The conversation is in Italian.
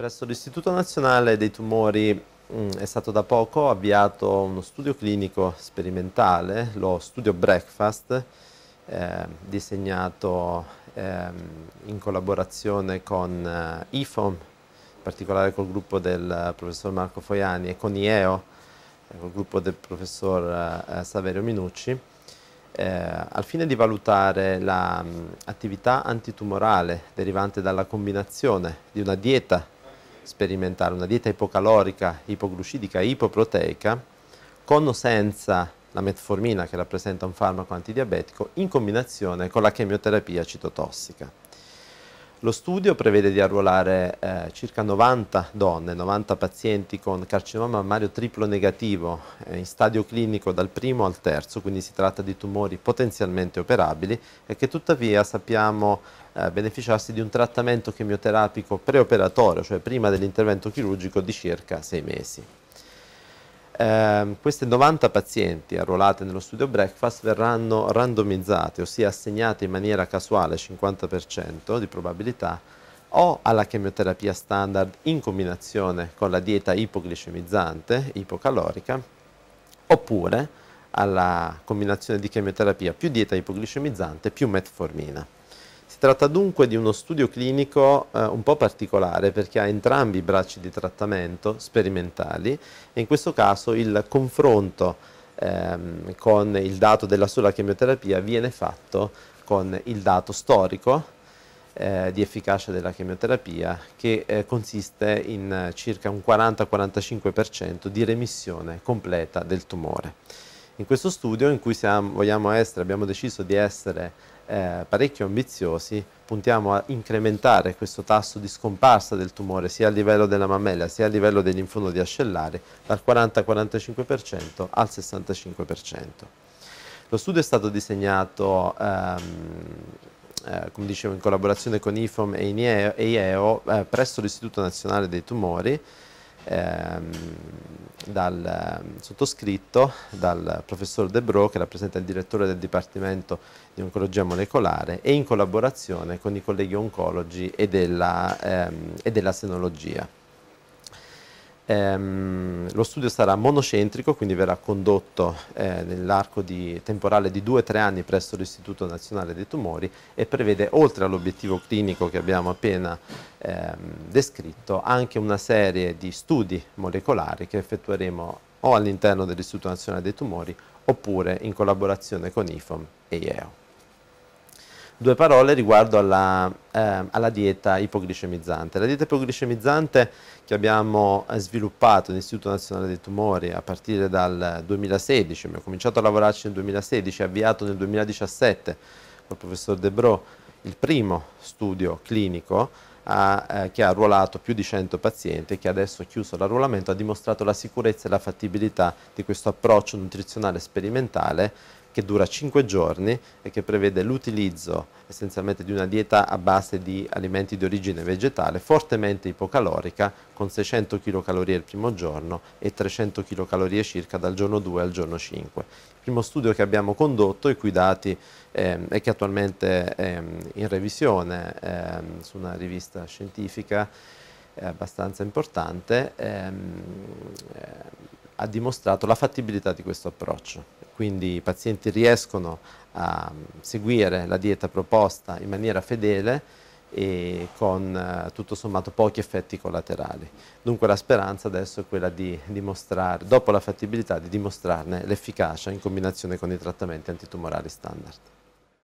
Presso l'Istituto Nazionale dei Tumori mh, mm, è stato da poco avviato uno studio clinico sperimentale, lo studio Breakfast, eh, disegnato eh, in collaborazione con eh, IFOM, in particolare col gruppo del eh, professor Marco Foiani e con IEO, eh, col gruppo del professor eh, Saverio Minucci, al fine di valutare l'attività mm, antitumorale derivante dalla combinazione di una dieta sperimentare una dieta ipocalorica, ipoglucidica, ipoproteica, con o senza la metformina che rappresenta un farmaco antidiabetico, in combinazione con la chemioterapia citotossica. Lo studio prevede di arruolare eh, circa 90 donne, 90 pazienti con carcinoma mammario triplo negativo eh, in stadio clinico dal primo al terzo, quindi si tratta di tumori potenzialmente operabili e che tuttavia sappiamo eh, beneficiarsi di un trattamento chemioterapico preoperatorio, cioè prima dell'intervento chirurgico di circa 6 mesi. Ehm, queste 90 pazienti arruolate nello studio Breakfast verranno randomizzate, ossia assegnate in maniera casuale 50% di probabilità o alla chemioterapia standard in combinazione con la dieta ipoglicemizzante, ipocalorica, oppure alla combinazione di chemioterapia più dieta ipoglicemizzante più metformina tratta dunque di uno studio clinico eh, un po' particolare perché ha entrambi i bracci di trattamento sperimentali e in questo caso il confronto ehm, con il dato della sola chemioterapia viene fatto con il dato storico eh, di efficacia della chemioterapia che eh, consiste in circa un 40-45% di remissione completa del tumore in questo studio in cui siamo, vogliamo essere, abbiamo deciso di essere eh, parecchio ambiziosi, puntiamo a incrementare questo tasso di scomparsa del tumore sia a livello della mammella sia a livello del linfonodo di dal 40-45% al 65%. Lo studio è stato disegnato ehm, eh, come dicevo, in collaborazione con IFOM e IEO, e IEO eh, presso l'Istituto Nazionale dei Tumori, ehm, dal ehm, sottoscritto, dal professor De Bro, che rappresenta il direttore del Dipartimento di Oncologia Molecolare e in collaborazione con i colleghi oncologi e della, ehm, e della senologia. Ehm, lo studio sarà monocentrico, quindi verrà condotto eh, nell'arco temporale di 2-3 anni presso l'Istituto Nazionale dei Tumori e prevede, oltre all'obiettivo clinico che abbiamo appena ehm, descritto, anche una serie di studi molecolari che effettueremo o all'interno dell'Istituto Nazionale dei Tumori oppure in collaborazione con IFOM e IEO due parole riguardo alla, eh, alla, dieta ipoglicemizzante. La dieta ipoglicemizzante che abbiamo eh, sviluppato nell'Istituto Nazionale dei Tumori a partire dal 2016, abbiamo cominciato a lavorarci nel 2016, avviato nel 2017 col professor Debro il primo studio clinico a, eh, che ha ruolato più di 100 pazienti e che adesso chiuso l'arruolamento, ha dimostrato la sicurezza e la fattibilità di questo approccio nutrizionale sperimentale che dura 5 giorni e che prevede l'utilizzo essenzialmente di una dieta a base di alimenti di origine vegetale fortemente ipocalorica con 600 kcal il primo giorno e 300 kcal circa dal giorno 2 al giorno 5. Il primo studio che abbiamo condotto, e cui dati ehm, e che attualmente è ehm, in revisione ehm, su una rivista scientifica eh, abbastanza importante, ehm, eh, ha dimostrato la fattibilità di questo approccio quindi i pazienti riescono a mm, seguire la dieta proposta in maniera fedele e con eh, tutto sommato pochi effetti collaterali. Dunque la speranza adesso è quella di dimostrare, dopo la fattibilità, di dimostrarne l'efficacia in combinazione con i trattamenti antitumorali standard.